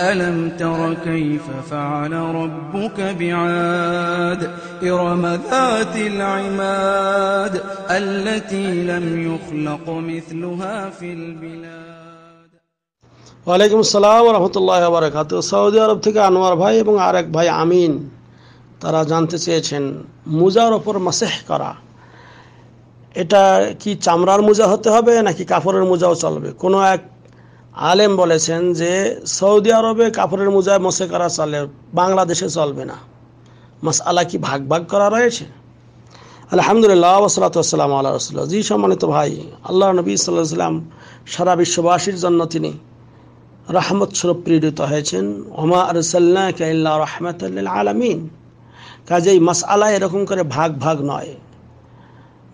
ألم تر كيف فعل ربك بعاد إرم ذات العماد التي لم يخلق مثلها في البلاد ওয়ালাইকুম আসসালাম রহমতুল্লাহ বারকাত সৌদি আরব থেকে আনোয়ার ভাই এবং আরেক ভাই আমিন তারা জানতে চেয়েছেন মোজার ওপর মাসেহ করা এটা কি চামড়ার মোজা হতে হবে নাকি কাপড়ের মোজাও চলবে কোনো এক আলেম বলেছেন যে সৌদি আরবে কাপড়ের মোজায় মশে করা চলে বাংলাদেশে চলবে না মাস আলা কি ভাগ ভাগ করা রয়েছে আলহামদুলিল্লাহ ওসলাতাম আল্লাহ রসুল্লাহ জি সম্মানিত ভাই আল্লাহ নবী সাল্লাম সারা বিশ্ববাসীর জন্য তিনি রহমত স্বরূপ প্রেরিত হয়েছেন ওমা আরসাল্লা কাইল্লা রহমত আলমিন কাজেই মাস আলা এরকম করে ভাগ ভাগ নয়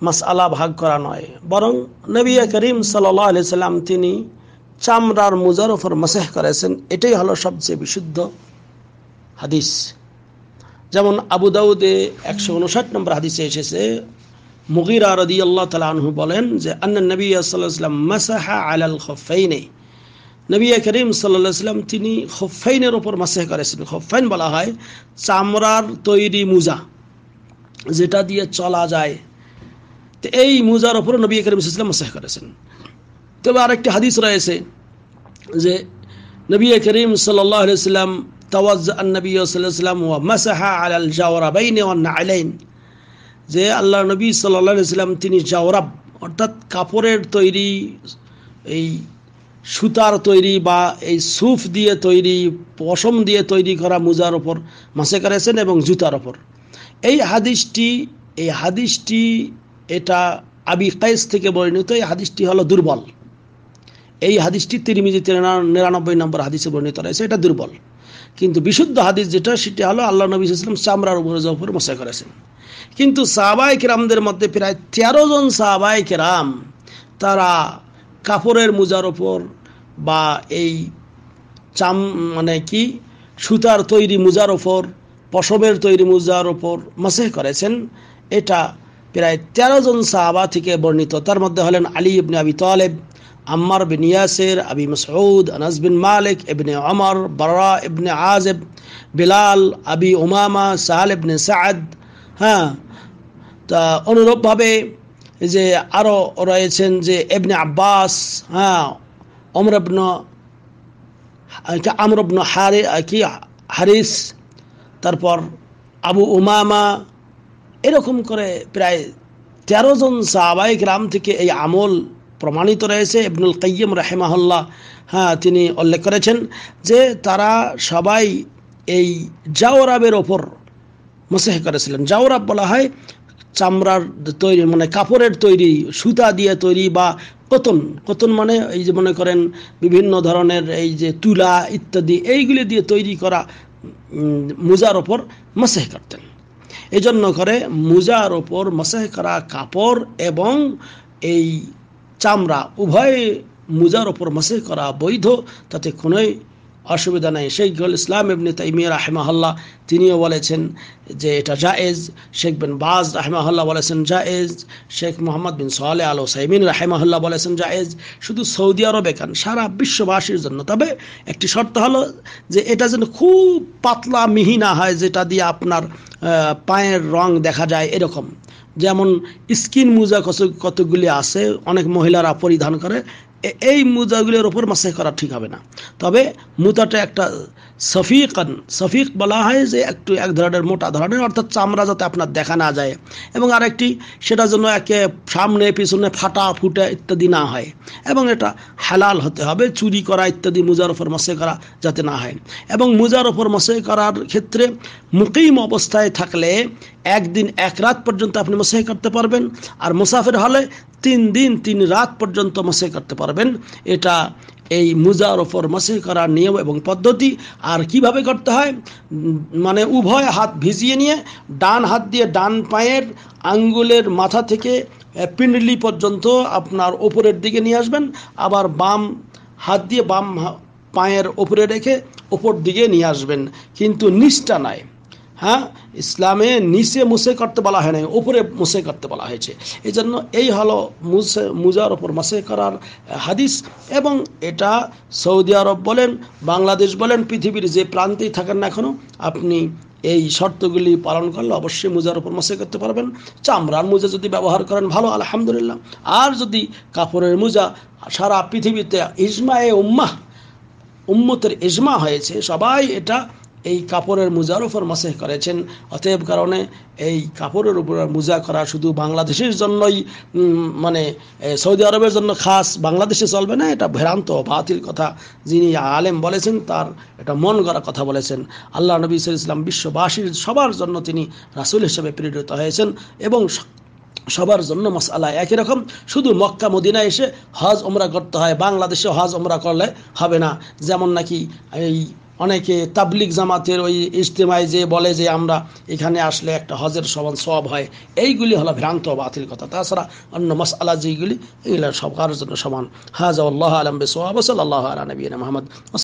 মাস আলা ভাগ করা নয় বরং নবী করিম সাল্লাহ আলি সাল্লাম তিনি চামড়ার মোজার ওপর মাসেহ করেছেন এটাই হলো সবচেয়ে বিশুদ্ধ হাদিস যেমন আবু দাউদে একশো উনষাট নম্বর হাদিসে এসেছে মুগিরা রদি আল্লাহ তালা আনহু বলেন যে আন্না নবী সাল্লাম মাসাহা আলাল খফাইনে নবিয়া করিম সাল্লাম তিনি খফাইনের ওপর মাসেহ করেছেন খফাইন বলা হয় চামড়ার তৈরি মুজা যেটা দিয়ে চলা যায় তো এই মুজার ওপর নবী করিম সাল্লাম মাসেহ করেছেন তবে আরেকটি হাদিস রয়েছে যে নবী করিম সাল্লাহ সাল্লাম তাওয়াজ নবী সাল্লাম ওয়া মাসাহা আলাল জাওরাবাইনে অন্না আলাইন যে আল্লাহ নবী সাল্লাহ সাল্লাম তিনি জাওরাব অর্থাৎ কাপড়ের তৈরি এই সুতার তৈরি বা এই সুফ দিয়ে তৈরি পশম দিয়ে তৈরি করা মোজার ওপর মাসে করেছেন এবং জুতার ওপর এই হাদিসটি এই হাদিসটি এটা আবি কাইস থেকে বর্ণিত এই হাদিসটি হলো দুর্বল এই হাদিসটি তিরমিজি নিরানব্বই নম্বর হাদিসে বর্ণিত রয়েছে এটা দুর্বল কিন্তু বিশুদ্ধ হাদিস যেটা সেটি হলো আল্লাহ নবী ইসলাম চামড়ার উপরে জফর মশাই করেছেন কিন্তু সাহাবাই কেরামদের মধ্যে প্রায় তেরো জন সাহাবাই কেরাম তারা কাপড়ের মোজার ওপর বা এই চাম মানে কি সুতার তৈরি মোজার ওপর পশমের তৈরি মোজার ওপর মশাই করেছেন এটা প্রায় তেরো জন সাহাবা থেকে বর্ণিত তার মধ্যে হলেন আলী ইবনে আবি তালেব আম্মার বিন ইয়াসির আবি মসউদ আনাস বিন মালিক ইবনে অমর বারা ইবনে আজেব বিলাল আবি উমামা সাহাল ইবনে সাদ হ্যাঁ তা অনুরূপভাবে যে আরও রয়েছেন যে এবনে আব্বাস হ্যাঁ অমরবন আমরবন হারি কি হারিস তারপর আবু উমামা এরকম করে প্রায় তেরো জন সাহাবাহিক রাম থেকে এই আমল প্রমাণিত রয়েছে ইবনুল কাইম রাহেমাহল্লা হ্যাঁ তিনি উল্লেখ করেছেন যে তারা সবাই এই জাওরাবের ওপর মসেহ করেছিলেন জাওরাব বলা হয় চামড়ার তৈরি মানে কাপড়ের তৈরি সুতা দিয়ে তৈরি বা কতন কতন মানে এই যে মনে করেন বিভিন্ন ধরনের এই যে তুলা ইত্যাদি এইগুলি দিয়ে তৈরি করা মোজার ওপর মসেহ করতেন এজন্য করে মোজার ওপর মসেহ করা কাপড় এবং এই চামড়া উভয় মুজার ওপর মাসে করা বৈধ তাতে কোনোই অসুবিধা নেই গুল ইসলাম ইবনে তাইমিয়া রাহেমাহল্লা তিনিও বলেছেন যে এটা জায়েজ শেখ বিন বাজ রাহেমাহল্লা বলেছেন জায়েজ শেখ মোহাম্মদ বিন সোহালে আল ওসাইমিন রাহেমাহল্লা বলেছেন জায়েজ শুধু সৌদি আরবে কেন সারা বিশ্ববাসীর জন্য তবে একটি শর্ত হলো যে এটা যেন খুব পাতলা মিহি না হয় যেটা দিয়ে আপনার পায়ের রং দেখা যায় এরকম যেমন স্কিন মোজা কতগুলি আছে অনেক মহিলারা পরিধান করে এই মোজাগুলির ওপর মাসাই করা ঠিক হবে না তবে মোজাটা একটা সফিকান সফিক বলা হয় যে একটু এক ধরনের মোটা ধরনের অর্থাৎ চামড়া যাতে আপনার দেখা না যায় এবং আরেকটি সেটা যেন একে সামনে পিছনে ফাটা ফুটা ইত্যাদি না হয় এবং এটা হালাল হতে হবে চুরি করা ইত্যাদি ওপর মশাই করা যাতে না হয় এবং ওপর মশাই করার ক্ষেত্রে মুকিম অবস্থায় থাকলে একদিন এক রাত পর্যন্ত আপনি মশাই করতে পারবেন আর মুসাফের হলে তিন দিন তিন রাত পর্যন্ত মশাই করতে পারবেন এটা এই মুজার ওপর মাসিহ করার নিয়ম এবং পদ্ধতি আর কিভাবে করতে হয় মানে উভয় হাত ভিজিয়ে নিয়ে ডান হাত দিয়ে ডান পায়ের আঙ্গুলের মাথা থেকে পিণ্ডলি পর্যন্ত আপনার ওপরের দিকে নিয়ে আসবেন আবার বাম হাত দিয়ে বাম পায়ের ওপরে রেখে ওপর দিকে নিয়ে আসবেন কিন্তু নিচটা নয় হ্যাঁ ইসলামে নিচে মুসে করতে বলা হয় নাই উপরে মুসে করতে বলা হয়েছে এই জন্য এই হলো মুসে মুজার ওপর মাসে করার হাদিস এবং এটা সৌদি আরব বলেন বাংলাদেশ বলেন পৃথিবীর যে প্রান্তেই থাকেন না এখনও আপনি এই শর্তগুলি পালন করলে অবশ্যই মোজার ওপর মাসে করতে পারবেন চামড়ার মোজা যদি ব্যবহার করেন ভালো আলহামদুলিল্লাহ আর যদি কাপড়ের মোজা সারা পৃথিবীতে এ উম্মাহ উম্মতের ইজমা হয়েছে সবাই এটা এই কাপড়ের মোজার উপর মাসেহ করেছেন অতএব কারণে এই কাপড়ের উপর মোজা করা শুধু বাংলাদেশের জন্যই মানে সৌদি আরবের জন্য খাস বাংলাদেশে চলবে না এটা ভ্রান্ত বাতিল কথা যিনি আলেম বলেছেন তার এটা মন করা কথা বলেছেন আল্লাহ নবী ইসলাম বিশ্ববাসীর সবার জন্য তিনি রাসুল হিসেবে প্রেরিত হয়েছেন এবং সবার জন্য মশালা একই রকম শুধু মক্কা মদিনা এসে হজ ওমরা করতে হয় বাংলাদেশে হজ ওমরা করলে হবে না যেমন নাকি এই অনেকে তাবলিক জামাতের ওই ইজতেমায় যে বলে যে আমরা এখানে আসলে একটা হজের সমান সব হয় এইগুলি হলো ভ্রান্ত বাতিল কথা তাছাড়া অন্য মশালা যেগুলি এগুলো সবার জন্য সমান হাজ আল্লাহ আলম বেসোয়াব সাল্লাহ আলা নবীন মোহাম্মদ